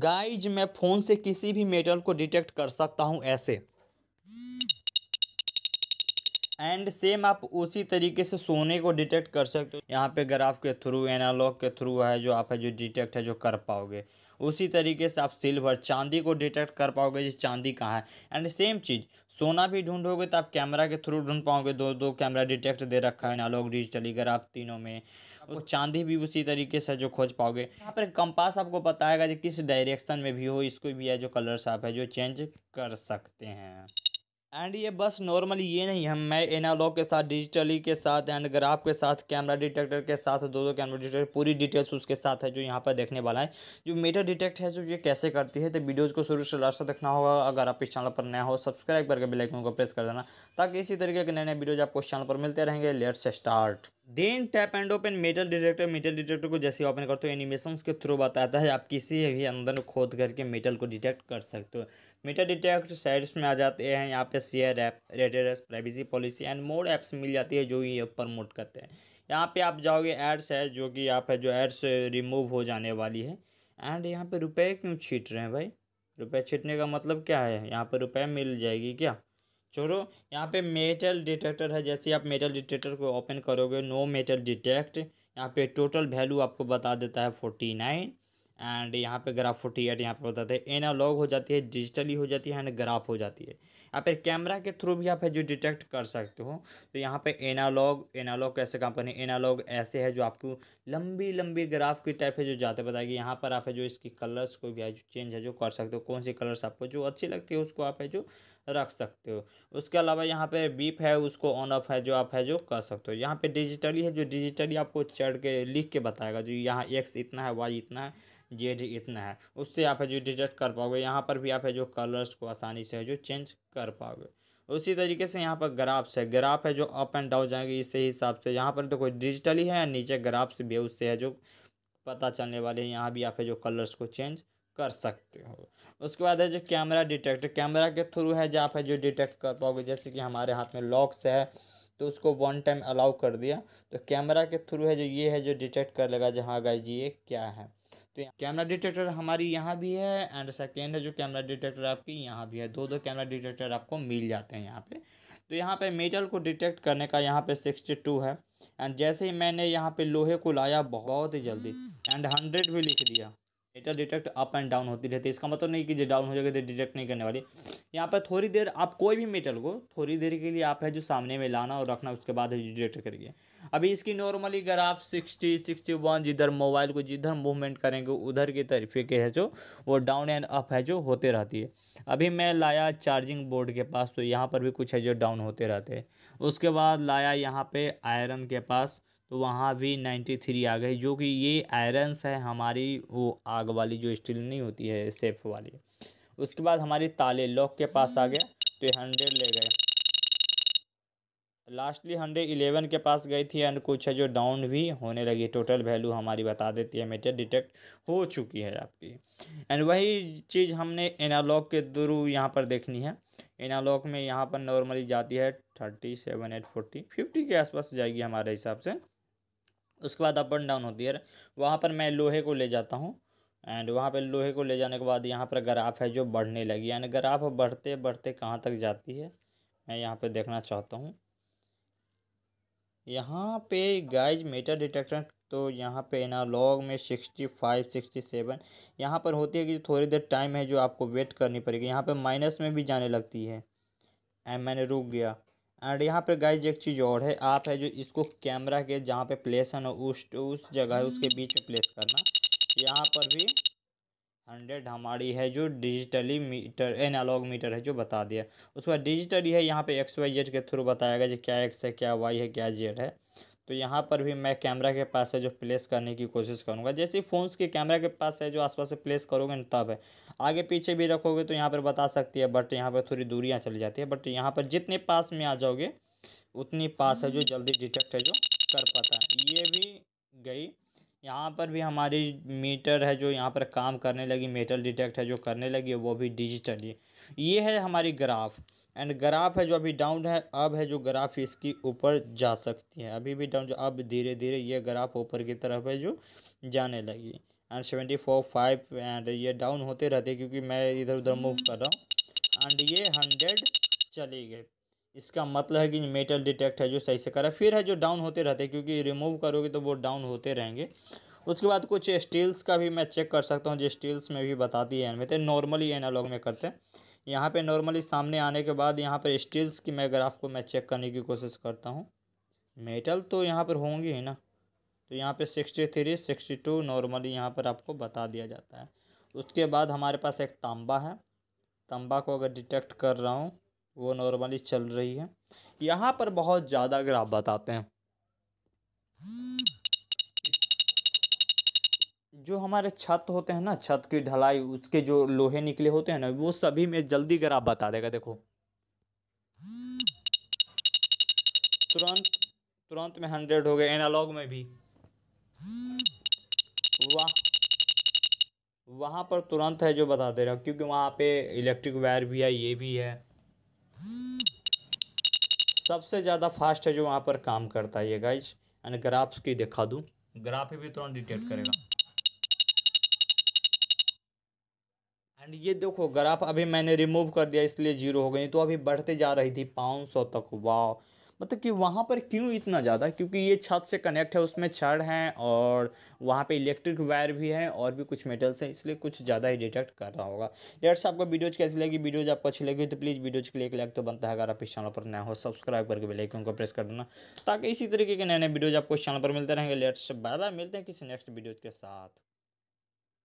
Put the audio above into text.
guys मैं phone से किसी भी मेटल को डिटेक्ट कर सकता हूँ ऐसे एंड सेम आप उसी तरीके से सोने को डिटेक्ट कर सकते हो यहाँ पे ग्राफ के थ्रू एनालॉग के थ्रू है जो आप है जो डिटेक्ट है जो कर पाओगे उसी तरीके से आप सिल्वर चांदी को डिटेक्ट कर पाओगे जिस चांदी कहाँ है एंड सेम चीज़ सोना भी ढूंढोगे तो आप कैमरा के थ्रू ढूंढ पाओगे दो दो कैमरा डिटेक्ट दे रखा है नॉलॉग डिजिटल अगर आप तीनों में वो चांदी भी उसी तरीके से जो खोज पाओगे यहाँ पर कंपास आपको बताएगा कि किस डायरेक्शन में भी हो इसको भी है जो कलर साफ है जो चेंज कर सकते हैं एंड ये बस नॉर्मल ये नहीं हम मैं एनालॉग के साथ डिजिटली e के साथ एंड ग्राफ के साथ कैमरा डिटेक्टर के साथ दो दो कैमरा डिटेक्टर पूरी डिटेल्स उसके साथ है जो यहाँ पर देखने वाला है जो मीटर डिटेक्ट है जो ये कैसे करती है तो वीडियोज़ को शुरू से लास्ट तक देखना होगा अगर आप इस चैनल पर नया हो सब्सक्राइब करके बेलाइकन को प्रेस कर देना ताकि इसी तरीके के नए नए वीडियोज आपको इस चैनल पर मिलते रहेंगे let's start then tap and open metal detector metal detector को जैसे ओपन करते हो एनिमेशन के थ्रू बताता है आप किसी भी अंदर खोद करके मेटल को डिटेक्ट कर सकते हो मेटल डिटेक्ट साइड्स में आ जाते हैं यहाँ पे share app rated privacy policy and more apps मिल जाती है जो ये प्रमोट करते हैं यहाँ पे आप जाओगे एड्स है जो कि यहाँ पे जो एड्स रिमूव हो जाने वाली है एंड यहाँ पे रुपए क्यों छीट रहे हैं भाई रुपए छीटने का मतलब क्या है यहाँ पर रुपए मिल जाएगी क्या छोड़ो यहाँ पे मेटल डिटेक्टर है जैसे आप मेटल डिटेक्टर को ओपन करोगे नो मेटल डिटेक्ट यहाँ पे टोटल वैल्यू आपको बता देता है फोर्टी नाइन एंड यहाँ पे ग्राफ फोर्टी एट यहाँ पे बताते हैं एनालॉग हो जाती है डिजिटली हो जाती है एंड ग्राफ हो जाती है या फिर कैमरा के थ्रू भी आप है जो डिटेक्ट कर सकते हो तो यहाँ पे एनालॉग एनालॉग कैसे काम करें एनालॉग ऐसे है जो आपको लंबी लंबी ग्राफ की टाइप है जो जाते बताएगी यहाँ पर आप है जो इसकी कलर्स को भी है जो चेंज है जो कर सकते हो कौन सी कलर्स आपको जो अच्छी लगती है उसको आप है जो रख सकते हो उसके अलावा यहाँ पे बीप है उसको ऑन ऑफ है जो आप है जो कर सकते हो यहाँ पे डिजिटली है जो डिजिटली आपको चढ़ के लिख के बताएगा जो यहाँ एक्स इतना है वाई इतना है जेड इतना है उससे आप है जो डिटेक्ट कर पाओगे यहाँ पर भी आप है जो कलर्स को आसानी से है जो चेंज कर पाओगे उसी तरीके से यहाँ पर ग्राफ्स है ग्राफ है जो अप एंड डाउन जाएंगे इसी हिसाब से यहाँ पर देखो डिजिटली है नीचे ग्राफ्स भी है उससे है जो पता चलने वाले हैं यहाँ भी आप है जो कलर्स को चेंज कर सकते हो उसके बाद है जो कैमरा डिटेक्ट कैमरा के थ्रू है जो आप है जो डिटेक्ट कर पाओगे जैसे कि हमारे हाथ में लॉक्स है तो उसको वन टाइम अलाउ कर दिया तो कैमरा के थ्रू है जो ये है जो डिटेक्ट कर लेगा जहाँ जी ये क्या है तो कैमरा डिटेक्टर हमारी यहाँ भी है एंड सेकेंड है जो कैमरा डिटेक्टर आपकी यहाँ भी है दो दो कैमरा डिटेक्टर आपको मिल जाते हैं यहाँ पे तो यहाँ पे मेटल को डिटेक्ट करने का यहाँ पे सिक्सटी टू है एंड जैसे ही मैंने यहाँ पे लोहे को लाया बहुत ही जल्दी एंड हंड्रेड भी लिख दिया data detect up and down होती रहती है इसका मतलब नहीं कि जो डाउन हो जाएगा तो डिटेक्ट नहीं करने वाली यहाँ पर थोड़ी देर आप कोई भी मेटल को थोड़ी देर के लिए आप है जो सामने में लाना और रखना उसके बाद डिटेक्ट करिए अभी इसकी नॉर्मली अगर आप सिक्सटी सिक्सटी वन जिधर मोबाइल को जिधर मूवमेंट करेंगे उधर के तरीके के है जो वो डाउन एंड अप है जो होते रहती है अभी मैं लाया चार्जिंग बोर्ड के पास तो यहाँ पर भी कुछ है जो डाउन होते रहते हैं उसके बाद लाया यहाँ पर आयरन के पास तो वहाँ भी नाइन्टी थ्री आ गई जो कि ये आयरन्स है हमारी वो आग वाली जो स्टील नहीं होती है सेफ वाली उसके बाद हमारी ताले लॉक के पास आ गया तो हंड्रेड ले गए लास्टली हंड्रेड इलेवन के पास गई थी एंड कुछ है जो डाउन भी होने लगी टोटल वैल्यू हमारी बता देती है मेटर डिटेक्ट हो चुकी है आपकी एंड वही चीज़ हमने एनालॉग के थ्रू यहाँ पर देखनी है एनालॉग में यहाँ पर नॉर्मली जाती है thirty seven eight forty fifty के आसपास जाएगी हमारे हिसाब से उसके बाद अप एंड डाउन होती है वहाँ पर मैं लोहे को ले जाता हूँ एंड वहाँ पर लोहे को ले जाने के बाद यहाँ पर ग्राफ है जो बढ़ने लगी यानी ग्राफ बढ़ते बढ़ते कहाँ तक जाती है मैं यहाँ पर देखना चाहता हूँ यहाँ पे गाइज मीटर डिटेक्टर तो यहाँ पे लॉग में सिक्सटी फाइव सिक्सटी सेवन यहाँ पर होती है कि थोड़ी देर टाइम है जो आपको वेट करनी पड़ेगी यहाँ पे माइनस में भी जाने लगती है एंड मैंने रुक गया एंड यहाँ पे गाइज एक चीज़ और है आप है जो इसको कैमरा के जहाँ पे प्लेस है ना उस उस जगह उसके बीच में प्लेस करना यहाँ पर भी हंड्रेड हमारी है जो डिजिटली मीटर एनालॉग मीटर है जो बता दिया उसके बाद डिजिटली है यहाँ पे एक्स वाई जेड के थ्रू बताया गया जो क्या एक्स है क्या वाई है क्या जेड है तो यहाँ पर भी मैं कैमरा के पास है जो प्लेस करने की कोशिश करूँगा जैसे फ़ोन्स के कैमरा के पास है जो आसपास से प्लेस करोगे ना तब है आगे पीछे भी रखोगे तो यहाँ पर बता सकती है बट यहाँ पर थोड़ी दूरियाँ चली जाती है बट यहाँ पर जितने पास में आ जाओगे उतनी पास है जो जल्दी डिटेक्ट है जो कर पाता है ये भी गई यहाँ पर भी हमारी मीटर है जो यहाँ पर काम करने लगी मेटल डिटेक्ट है जो करने लगी वो भी डिजिटली ये है हमारी ग्राफ एंड ग्राफ है जो अभी डाउन है अब है जो ग्राफ इसकी ऊपर जा सकती है अभी भी डाउन जो अब धीरे धीरे ये ग्राफ ऊपर की तरफ है जो जाने लगी and seventy four five and ये डाउन होते रहते क्योंकि मैं इधर उधर मूव कर रहा हूँ एंड ये हंड्रेड चली गई इसका मतलब है कि मेटल डिटेक्ट है जो सही से करा फिर है जो डाउन होते रहते क्योंकि रिमूव करोगे तो वो डाउन होते रहेंगे उसके बाद कुछ स्टील्स का भी मैं चेक कर सकता हूँ जो स्टील्स में भी बताती है तो नॉर्मली एनालॉग में करते हैं यहाँ पे नॉर्मली सामने आने के बाद यहाँ पर स्टील्स की मैं ग्राफ को मैं चेक करने की कोशिश करता हूँ मेटल तो यहाँ पर होंगे ही ना तो यहाँ पे sixty three sixty two normally यहाँ पर आपको बता दिया जाता है उसके बाद हमारे पास एक तांबा है तांबा को अगर डिटेक्ट कर रहा हूँ वो नॉर्मली चल रही है यहाँ पर बहुत ज़्यादा ग्राफ बताते हैं जो हमारे छत होते हैं ना छत की ढलाई उसके जो लोहे निकले होते हैं ना वो सभी में जल्दी कर आप बता देगा देखो तुरंत तुरंत में हंड्रेड हो गए एनालॉग में भी वाह वहाँ पर तुरंत है जो बता दे रहा क्योंकि वहाँ पे इलेक्ट्रिक वायर भी है ये भी है सबसे ज़्यादा फास्ट है जो वहाँ पर काम करता है ये गाइज एंड ग्राफ्स की दिखा दूँ ग्राफ भी तुरंत डिटेक्ट करेगा ये देखो ग्राफ अभी मैंने रिमूव कर दिया इसलिए जीरो हो गई तो अभी बढ़ते जा रही थी पाँच सौ तक वाह मतलब कि वहाँ पर क्यों इतना ज़्यादा क्योंकि ये छत से कनेक्ट है उसमें छड़ हैं और वहाँ पे इलेक्ट्रिक वायर भी है और भी कुछ मेटल्स हैं इसलिए कुछ ज़्यादा ही डिटेक्ट कर रहा होगा लेट्स आपको वीडियोज कैसी लगी वीडियोज आपको अच्छी लगी तो प्लीज़ वीडियोज के लिए एक लाइक तो बनता है अगर आप इस चैनल पर नया हो सब्सक्राइब करके बेलाइकन को प्रेस कर देना ताकि इसी तरीके के नए नए वीडियोज आपको इस चैनल पर मिलते रहेंगे लेट्स बाय बाय मिलते हैं किसी नेक्स्ट वीडियोज के साथ